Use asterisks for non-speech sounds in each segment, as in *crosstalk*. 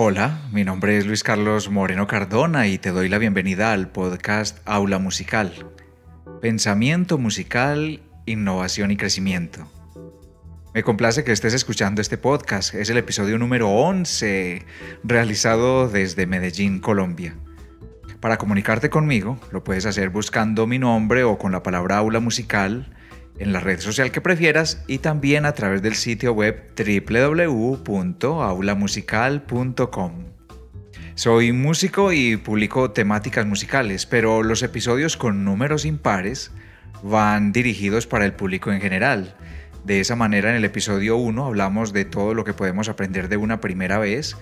Hola, mi nombre es Luis Carlos Moreno Cardona y te doy la bienvenida al podcast Aula Musical. Pensamiento musical, innovación y crecimiento. Me complace que estés escuchando este podcast. Es el episodio número 11, realizado desde Medellín, Colombia. Para comunicarte conmigo, lo puedes hacer buscando mi nombre o con la palabra aula musical en la red social que prefieras y también a través del sitio web www.aulamusical.com. Soy músico y publico temáticas musicales, pero los episodios con números impares van dirigidos para el público en general. De esa manera, en el episodio 1 hablamos de todo lo que podemos aprender de una primera vez.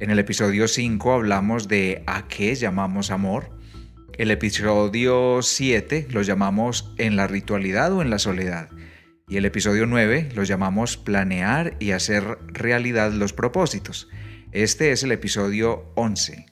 En el episodio 5 hablamos de a qué llamamos amor. El episodio 7 lo llamamos en la ritualidad o en la soledad. Y el episodio 9 lo llamamos planear y hacer realidad los propósitos. Este es el episodio 11.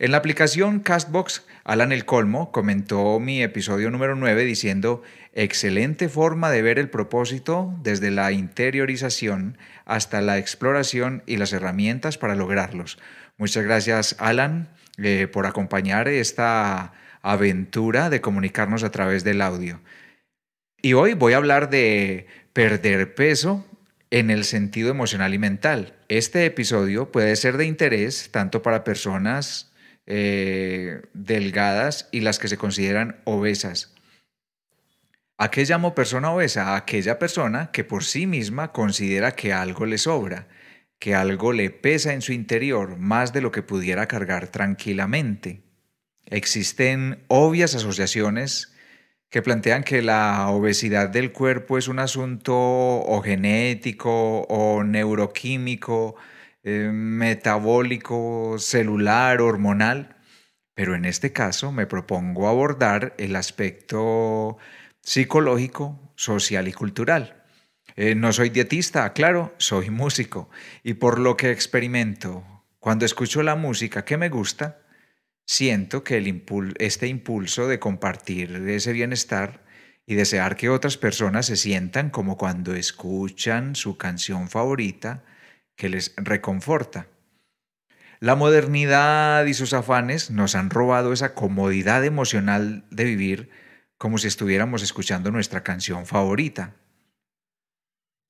En la aplicación Castbox, Alan El Colmo comentó mi episodio número 9 diciendo, excelente forma de ver el propósito desde la interiorización hasta la exploración y las herramientas para lograrlos. Muchas gracias, Alan. Eh, por acompañar esta aventura de comunicarnos a través del audio. Y hoy voy a hablar de perder peso en el sentido emocional y mental. Este episodio puede ser de interés tanto para personas eh, delgadas y las que se consideran obesas. ¿A qué llamo persona obesa? A aquella persona que por sí misma considera que algo le sobra que algo le pesa en su interior más de lo que pudiera cargar tranquilamente. Existen obvias asociaciones que plantean que la obesidad del cuerpo es un asunto o genético o neuroquímico, eh, metabólico, celular, hormonal, pero en este caso me propongo abordar el aspecto psicológico, social y cultural. Eh, no soy dietista, claro, soy músico. Y por lo que experimento, cuando escucho la música que me gusta, siento que este impulso de compartir ese bienestar y desear que otras personas se sientan como cuando escuchan su canción favorita que les reconforta. La modernidad y sus afanes nos han robado esa comodidad emocional de vivir como si estuviéramos escuchando nuestra canción favorita.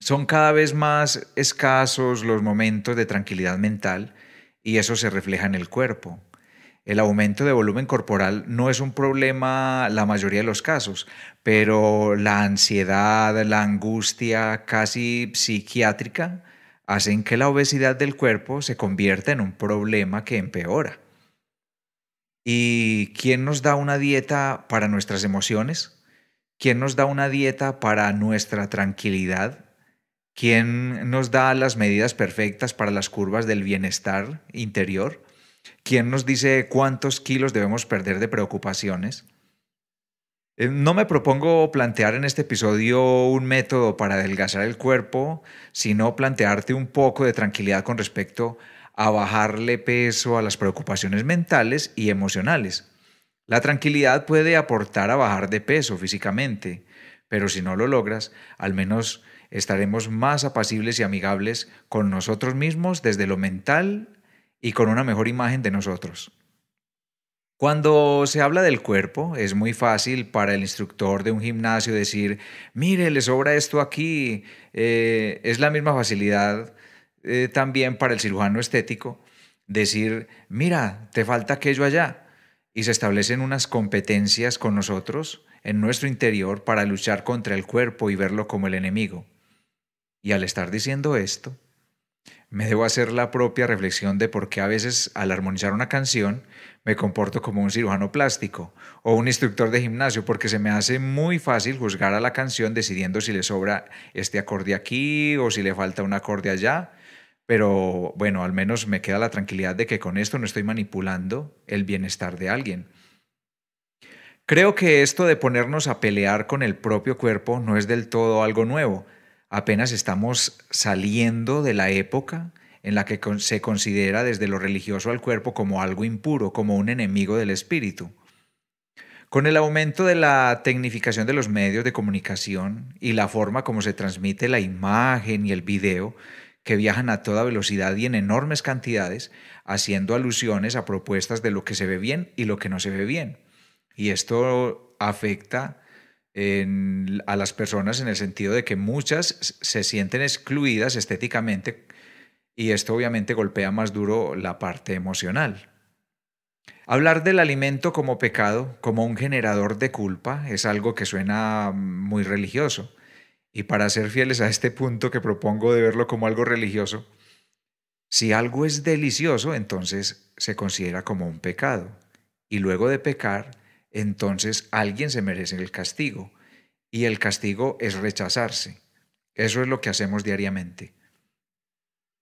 Son cada vez más escasos los momentos de tranquilidad mental y eso se refleja en el cuerpo. El aumento de volumen corporal no es un problema la mayoría de los casos, pero la ansiedad, la angustia casi psiquiátrica hacen que la obesidad del cuerpo se convierta en un problema que empeora. ¿Y quién nos da una dieta para nuestras emociones? ¿Quién nos da una dieta para nuestra tranquilidad? quién nos da las medidas perfectas para las curvas del bienestar interior, quién nos dice cuántos kilos debemos perder de preocupaciones. Eh, no me propongo plantear en este episodio un método para adelgazar el cuerpo, sino plantearte un poco de tranquilidad con respecto a bajarle peso a las preocupaciones mentales y emocionales. La tranquilidad puede aportar a bajar de peso físicamente, pero si no lo logras, al menos estaremos más apacibles y amigables con nosotros mismos desde lo mental y con una mejor imagen de nosotros. Cuando se habla del cuerpo, es muy fácil para el instructor de un gimnasio decir, mire, le sobra esto aquí. Eh, es la misma facilidad eh, también para el cirujano estético decir, mira, te falta aquello allá. Y se establecen unas competencias con nosotros en nuestro interior para luchar contra el cuerpo y verlo como el enemigo. Y al estar diciendo esto, me debo hacer la propia reflexión de por qué a veces al armonizar una canción me comporto como un cirujano plástico o un instructor de gimnasio, porque se me hace muy fácil juzgar a la canción decidiendo si le sobra este acorde aquí o si le falta un acorde allá. Pero bueno, al menos me queda la tranquilidad de que con esto no estoy manipulando el bienestar de alguien. Creo que esto de ponernos a pelear con el propio cuerpo no es del todo algo nuevo apenas estamos saliendo de la época en la que se considera desde lo religioso al cuerpo como algo impuro, como un enemigo del espíritu. Con el aumento de la tecnificación de los medios de comunicación y la forma como se transmite la imagen y el video, que viajan a toda velocidad y en enormes cantidades, haciendo alusiones a propuestas de lo que se ve bien y lo que no se ve bien. Y esto afecta a las personas en el sentido de que muchas se sienten excluidas estéticamente y esto obviamente golpea más duro la parte emocional. Hablar del alimento como pecado, como un generador de culpa, es algo que suena muy religioso. Y para ser fieles a este punto que propongo de verlo como algo religioso, si algo es delicioso, entonces se considera como un pecado. Y luego de pecar, entonces alguien se merece el castigo. Y el castigo es rechazarse. Eso es lo que hacemos diariamente.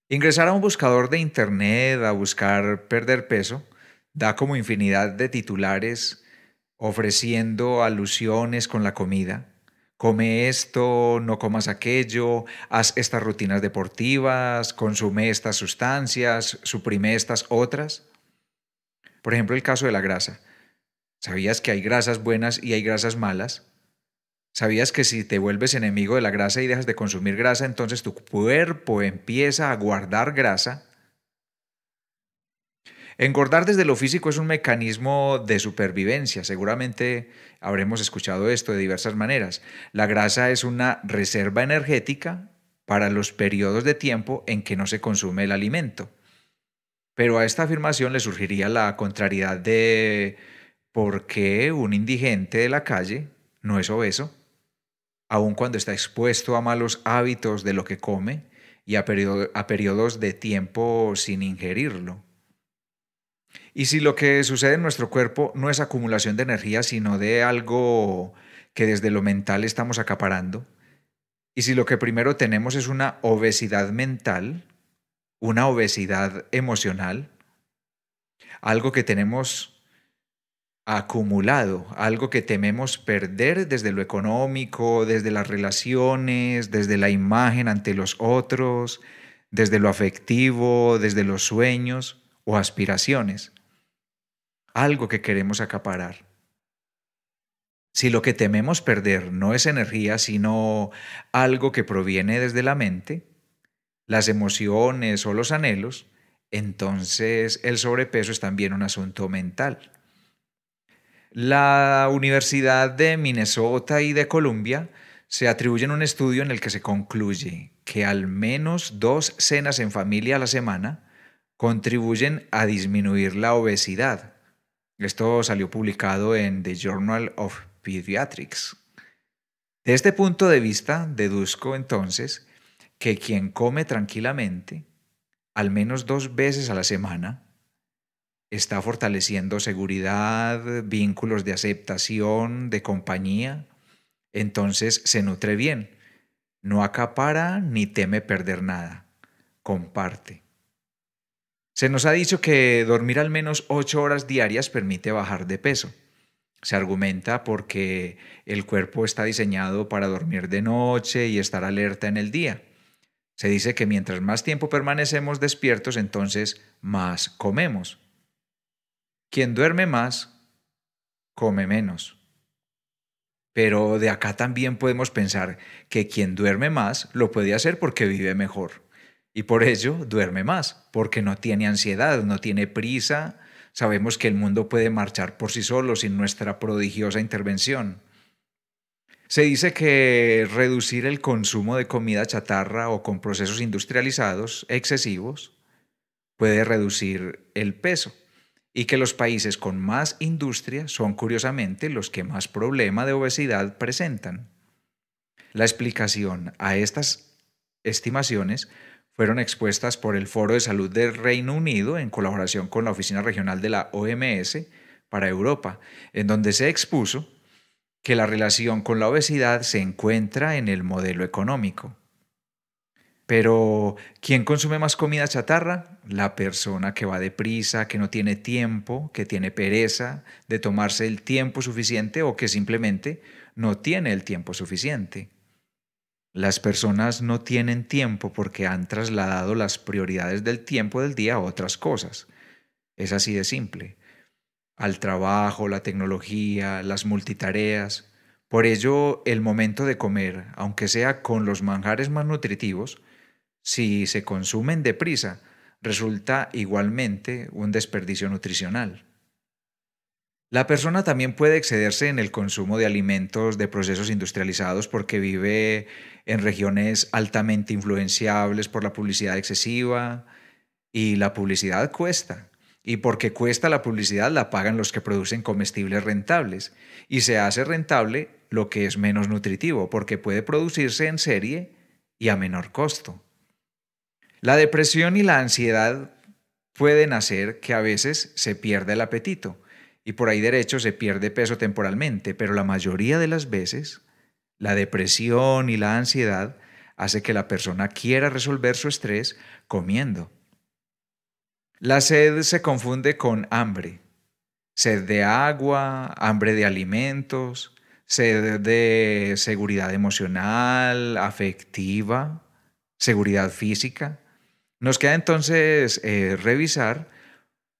Ingresar a un buscador de Internet a buscar perder peso da como infinidad de titulares ofreciendo alusiones con la comida. Come esto, no comas aquello, haz estas rutinas deportivas, consume estas sustancias, suprime estas otras. Por ejemplo, el caso de la grasa. ¿Sabías que hay grasas buenas y hay grasas malas? ¿Sabías que si te vuelves enemigo de la grasa y dejas de consumir grasa, entonces tu cuerpo empieza a guardar grasa? Engordar desde lo físico es un mecanismo de supervivencia. Seguramente habremos escuchado esto de diversas maneras. La grasa es una reserva energética para los periodos de tiempo en que no se consume el alimento. Pero a esta afirmación le surgiría la contrariedad de ¿por qué un indigente de la calle no es obeso? Aun cuando está expuesto a malos hábitos de lo que come y a, a periodos de tiempo sin ingerirlo. Y si lo que sucede en nuestro cuerpo no es acumulación de energía, sino de algo que desde lo mental estamos acaparando, y si lo que primero tenemos es una obesidad mental, una obesidad emocional, algo que tenemos acumulado, algo que tememos perder desde lo económico, desde las relaciones, desde la imagen ante los otros, desde lo afectivo, desde los sueños o aspiraciones. Algo que queremos acaparar. Si lo que tememos perder no es energía, sino algo que proviene desde la mente, las emociones o los anhelos, entonces el sobrepeso es también un asunto mental la Universidad de Minnesota y de Columbia se atribuyen un estudio en el que se concluye que al menos dos cenas en familia a la semana contribuyen a disminuir la obesidad. Esto salió publicado en The Journal of Pediatrics. De este punto de vista, deduzco entonces que quien come tranquilamente, al menos dos veces a la semana, está fortaleciendo seguridad, vínculos de aceptación, de compañía. Entonces se nutre bien. No acapara ni teme perder nada. Comparte. Se nos ha dicho que dormir al menos ocho horas diarias permite bajar de peso. Se argumenta porque el cuerpo está diseñado para dormir de noche y estar alerta en el día. Se dice que mientras más tiempo permanecemos despiertos, entonces más comemos. Quien duerme más, come menos. Pero de acá también podemos pensar que quien duerme más lo puede hacer porque vive mejor. Y por ello duerme más, porque no tiene ansiedad, no tiene prisa. Sabemos que el mundo puede marchar por sí solo sin nuestra prodigiosa intervención. Se dice que reducir el consumo de comida chatarra o con procesos industrializados excesivos puede reducir el peso y que los países con más industria son curiosamente los que más problema de obesidad presentan. La explicación a estas estimaciones fueron expuestas por el Foro de Salud del Reino Unido en colaboración con la Oficina Regional de la OMS para Europa, en donde se expuso que la relación con la obesidad se encuentra en el modelo económico. Pero ¿quién consume más comida chatarra? La persona que va deprisa, que no tiene tiempo, que tiene pereza de tomarse el tiempo suficiente o que simplemente no tiene el tiempo suficiente. Las personas no tienen tiempo porque han trasladado las prioridades del tiempo del día a otras cosas. Es así de simple. Al trabajo, la tecnología, las multitareas. Por ello, el momento de comer, aunque sea con los manjares más nutritivos, si se consumen deprisa, resulta igualmente un desperdicio nutricional. La persona también puede excederse en el consumo de alimentos de procesos industrializados porque vive en regiones altamente influenciables por la publicidad excesiva y la publicidad cuesta. Y porque cuesta la publicidad la pagan los que producen comestibles rentables. Y se hace rentable lo que es menos nutritivo porque puede producirse en serie y a menor costo. La depresión y la ansiedad pueden hacer que a veces se pierda el apetito y por ahí derecho se pierde peso temporalmente, pero la mayoría de las veces la depresión y la ansiedad hace que la persona quiera resolver su estrés comiendo. La sed se confunde con hambre, sed de agua, hambre de alimentos, sed de seguridad emocional, afectiva, seguridad física. Nos queda entonces eh, revisar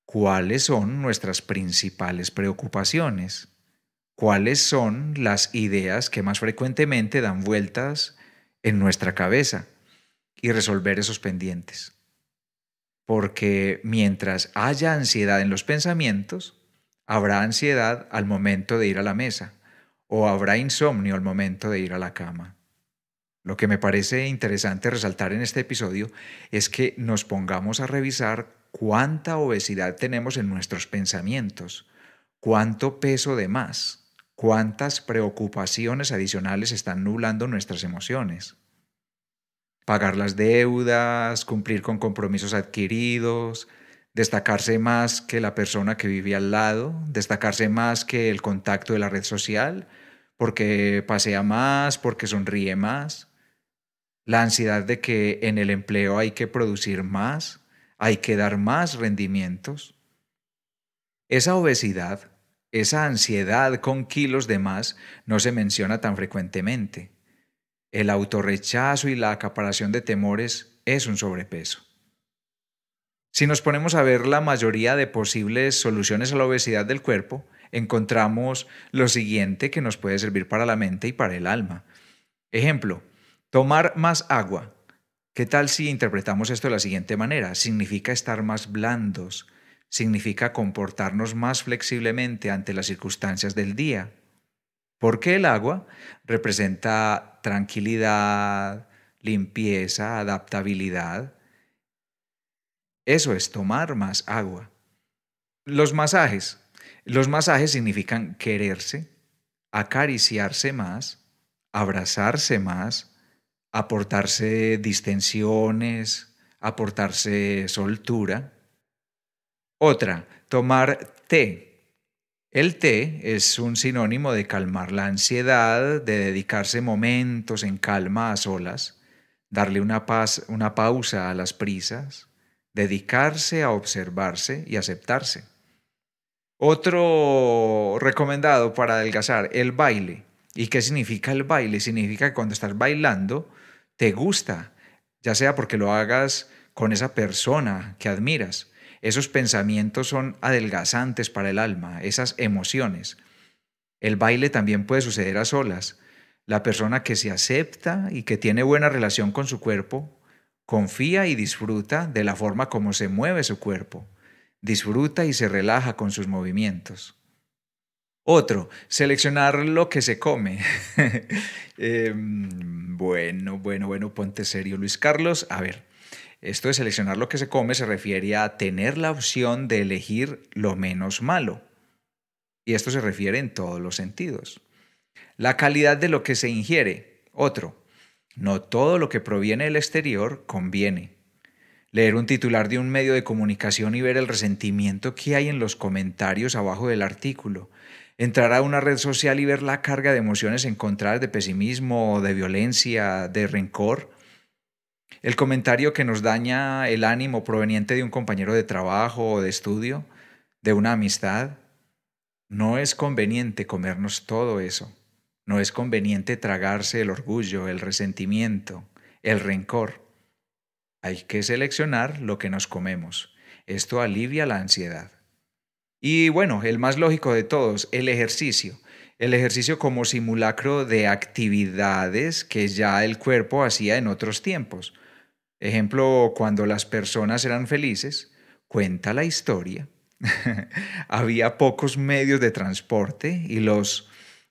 cuáles son nuestras principales preocupaciones, cuáles son las ideas que más frecuentemente dan vueltas en nuestra cabeza y resolver esos pendientes. Porque mientras haya ansiedad en los pensamientos, habrá ansiedad al momento de ir a la mesa o habrá insomnio al momento de ir a la cama. Lo que me parece interesante resaltar en este episodio es que nos pongamos a revisar cuánta obesidad tenemos en nuestros pensamientos, cuánto peso de más, cuántas preocupaciones adicionales están nublando nuestras emociones. Pagar las deudas, cumplir con compromisos adquiridos, destacarse más que la persona que vive al lado, destacarse más que el contacto de la red social, porque pasea más, porque sonríe más la ansiedad de que en el empleo hay que producir más, hay que dar más rendimientos. Esa obesidad, esa ansiedad con kilos de más no se menciona tan frecuentemente. El autorrechazo y la acaparación de temores es un sobrepeso. Si nos ponemos a ver la mayoría de posibles soluciones a la obesidad del cuerpo, encontramos lo siguiente que nos puede servir para la mente y para el alma. Ejemplo, Tomar más agua. ¿Qué tal si interpretamos esto de la siguiente manera? Significa estar más blandos, significa comportarnos más flexiblemente ante las circunstancias del día. Porque el agua representa tranquilidad, limpieza, adaptabilidad. Eso es tomar más agua. Los masajes. Los masajes significan quererse, acariciarse más, abrazarse más, aportarse distensiones, aportarse soltura. Otra, tomar té. El té es un sinónimo de calmar la ansiedad, de dedicarse momentos en calma a solas, darle una, paz, una pausa a las prisas, dedicarse a observarse y aceptarse. Otro recomendado para adelgazar, el baile. ¿Y qué significa el baile? Significa que cuando estás bailando, te gusta, ya sea porque lo hagas con esa persona que admiras. Esos pensamientos son adelgazantes para el alma, esas emociones. El baile también puede suceder a solas. La persona que se acepta y que tiene buena relación con su cuerpo, confía y disfruta de la forma como se mueve su cuerpo, disfruta y se relaja con sus movimientos. Otro, seleccionar lo que se come. *laughs* Em, bueno, bueno, bueno, ponte serio, Luis Carlos. A ver, esto de seleccionar lo que se come se refiere a tener la opción de elegir lo menos malo. Y esto se refiere en todos los sentidos. La calidad de lo que se ingiere. Otro, no todo lo que proviene del exterior conviene. Leer un titular de un medio de comunicación y ver el resentimiento que hay en los comentarios abajo del artículo entrar a una red social y ver la carga de emociones encontradas de pesimismo, de violencia, de rencor. El comentario que nos daña el ánimo proveniente de un compañero de trabajo o de estudio, de una amistad. No es conveniente comernos todo eso. No es conveniente tragarse el orgullo, el resentimiento, el rencor. Hay que seleccionar lo que nos comemos. Esto alivia la ansiedad. Y bueno, el más lógico de todos, el ejercicio. El ejercicio como simulacro de actividades que ya el cuerpo hacía en otros tiempos. Ejemplo, cuando las personas eran felices, cuenta la historia. *laughs* Había pocos medios de transporte y los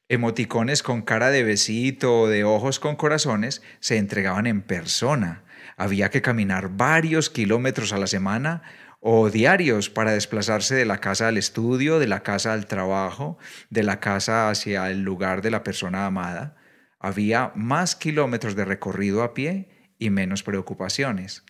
emoticones con cara de besito o de ojos con corazones se entregaban en persona. Había que caminar varios kilómetros a la semana o diarios para desplazarse de la casa al estudio, de la casa al trabajo, de la casa hacia el lugar de la persona amada. Había más kilómetros de recorrido a pie y menos preocupaciones.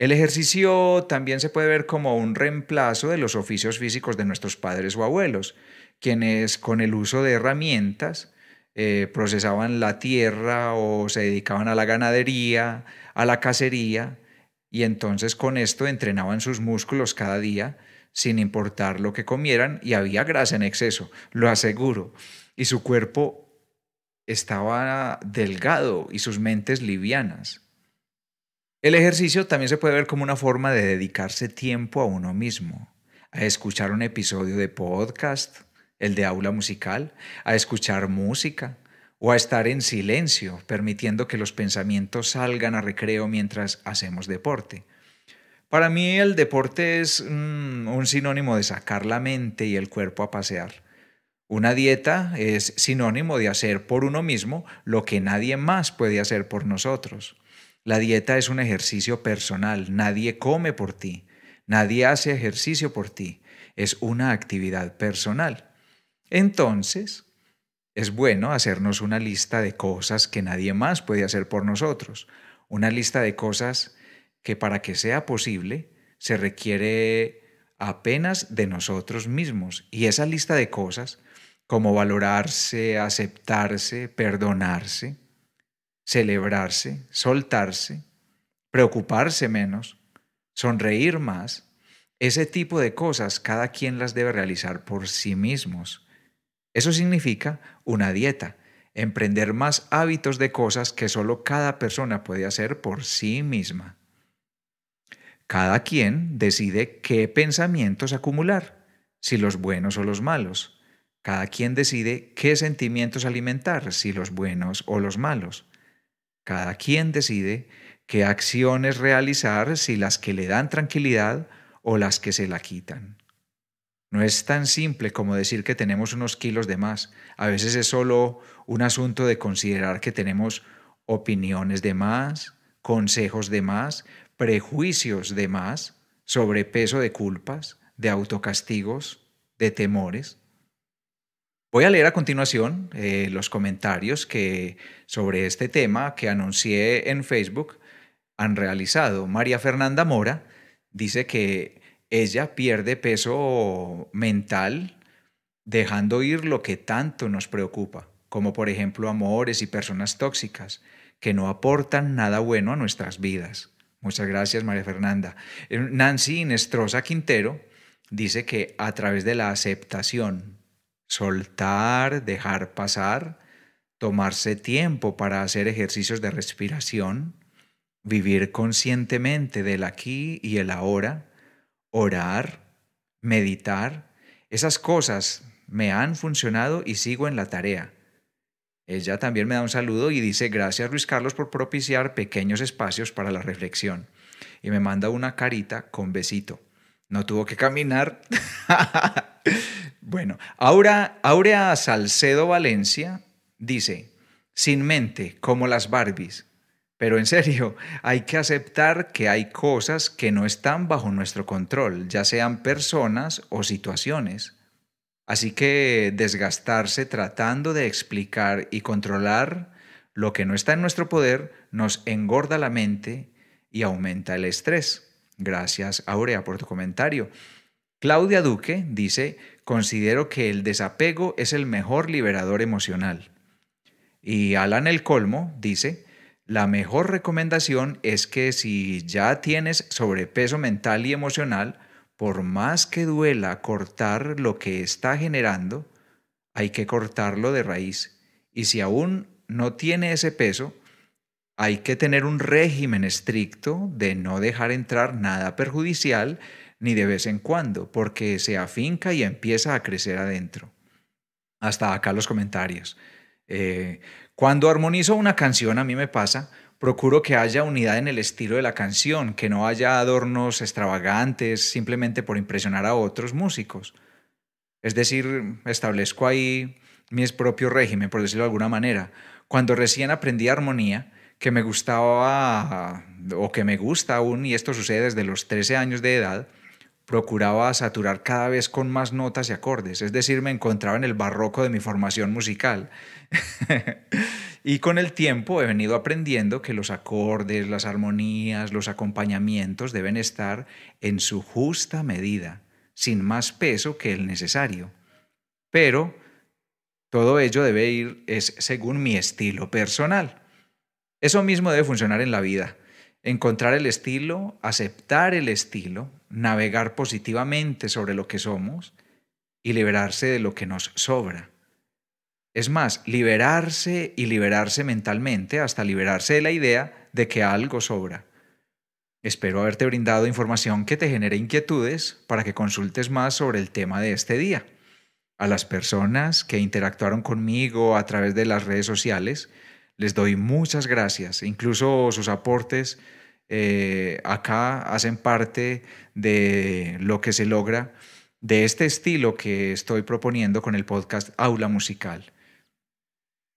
El ejercicio también se puede ver como un reemplazo de los oficios físicos de nuestros padres o abuelos, quienes con el uso de herramientas eh, procesaban la tierra o se dedicaban a la ganadería, a la cacería, y entonces con esto entrenaban sus músculos cada día sin importar lo que comieran y había grasa en exceso, lo aseguro, y su cuerpo estaba delgado y sus mentes livianas. El ejercicio también se puede ver como una forma de dedicarse tiempo a uno mismo, a escuchar un episodio de podcast, el de aula musical, a escuchar música, o a estar en silencio, permitiendo que los pensamientos salgan a recreo mientras hacemos deporte. Para mí el deporte es mm, un sinónimo de sacar la mente y el cuerpo a pasear. Una dieta es sinónimo de hacer por uno mismo lo que nadie más puede hacer por nosotros. La dieta es un ejercicio personal, nadie come por ti, nadie hace ejercicio por ti, es una actividad personal. Entonces, es bueno hacernos una lista de cosas que nadie más puede hacer por nosotros, una lista de cosas que para que sea posible se requiere apenas de nosotros mismos. Y esa lista de cosas, como valorarse, aceptarse, perdonarse, celebrarse, soltarse, preocuparse menos, sonreír más, ese tipo de cosas cada quien las debe realizar por sí mismos eso significa una dieta, emprender más hábitos de cosas que solo cada persona puede hacer por sí misma. Cada quien decide qué pensamientos acumular, si los buenos o los malos. Cada quien decide qué sentimientos alimentar, si los buenos o los malos. Cada quien decide qué acciones realizar, si las que le dan tranquilidad o las que se la quitan. No es tan simple como decir que tenemos unos kilos de más. A veces es solo un asunto de considerar que tenemos opiniones de más, consejos de más, prejuicios de más, sobrepeso de culpas, de autocastigos, de temores. Voy a leer a continuación eh, los comentarios que sobre este tema que anuncié en Facebook han realizado. María Fernanda Mora dice que ella pierde peso mental dejando ir lo que tanto nos preocupa, como por ejemplo amores y personas tóxicas que no aportan nada bueno a nuestras vidas. Muchas gracias, María Fernanda. Eh, Nancy Nestrosa Quintero dice que a través de la aceptación, soltar, dejar pasar, tomarse tiempo para hacer ejercicios de respiración, vivir conscientemente del aquí y el ahora, orar, meditar, esas cosas me han funcionado y sigo en la tarea. Ella también me da un saludo y dice gracias Luis Carlos por propiciar pequeños espacios para la reflexión. Y me manda una carita con besito. No tuvo que caminar. *laughs* bueno, Aura, Aurea Salcedo Valencia dice, sin mente, como las Barbies, pero en serio, *laughs* hay que aceptar que hay cosas que no están bajo nuestro control, ya sean personas o situaciones. Así que desgastarse tratando de explicar y controlar lo que no está en nuestro poder nos engorda la mente y aumenta el estrés. Gracias, Aurea, por tu comentario. Claudia Duque dice, considero que el desapego es el mejor liberador emocional. Y Alan El Colmo dice, la mejor recomendación es que si ya tienes sobrepeso mental y emocional, por más que duela cortar lo que está generando, hay que cortarlo de raíz. Y si aún no tiene ese peso, hay que tener un régimen estricto de no dejar entrar nada perjudicial ni de vez en cuando, porque se afinca y empieza a crecer adentro. Hasta acá los comentarios. Eh, cuando armonizo una canción, a mí me pasa, procuro que haya unidad en el estilo de la canción, que no haya adornos extravagantes simplemente por impresionar a otros músicos. Es decir, establezco ahí mi propio régimen, por decirlo de alguna manera. Cuando recién aprendí armonía, que me gustaba o que me gusta aún, y esto sucede desde los 13 años de edad, procuraba saturar cada vez con más notas y acordes, es decir, me encontraba en el barroco de mi formación musical. *laughs* y con el tiempo he venido aprendiendo que los acordes, las armonías, los acompañamientos deben estar en su justa medida, sin más peso que el necesario. Pero todo ello debe ir es según mi estilo personal. Eso mismo debe funcionar en la vida encontrar el estilo, aceptar el estilo, navegar positivamente sobre lo que somos y liberarse de lo que nos sobra. Es más, liberarse y liberarse mentalmente hasta liberarse de la idea de que algo sobra. Espero haberte brindado información que te genere inquietudes para que consultes más sobre el tema de este día. A las personas que interactuaron conmigo a través de las redes sociales, les doy muchas gracias. Incluso sus aportes eh, acá hacen parte de lo que se logra de este estilo que estoy proponiendo con el podcast Aula Musical.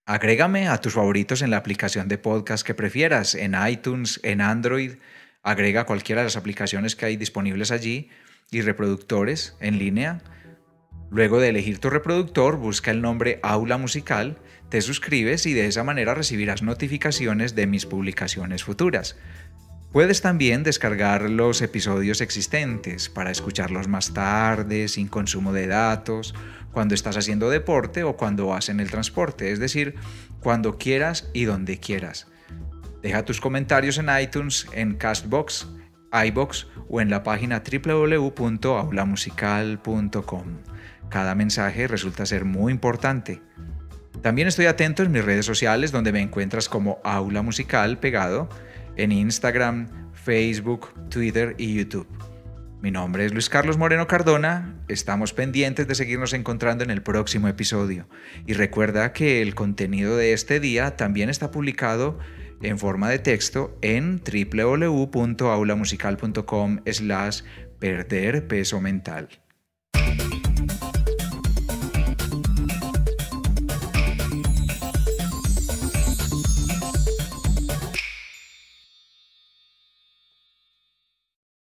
Agrégame a tus favoritos en la aplicación de podcast que prefieras, en iTunes, en Android, agrega cualquiera de las aplicaciones que hay disponibles allí y reproductores en línea. Luego de elegir tu reproductor, busca el nombre Aula Musical te suscribes y de esa manera recibirás notificaciones de mis publicaciones futuras. Puedes también descargar los episodios existentes para escucharlos más tarde, sin consumo de datos, cuando estás haciendo deporte o cuando vas en el transporte, es decir, cuando quieras y donde quieras. Deja tus comentarios en iTunes, en Castbox, iBox o en la página www.aulamusical.com. Cada mensaje resulta ser muy importante. También estoy atento en mis redes sociales donde me encuentras como Aula Musical Pegado en Instagram, Facebook, Twitter y YouTube. Mi nombre es Luis Carlos Moreno Cardona, estamos pendientes de seguirnos encontrando en el próximo episodio y recuerda que el contenido de este día también está publicado en forma de texto en www.aulamusical.com slash perder peso mental.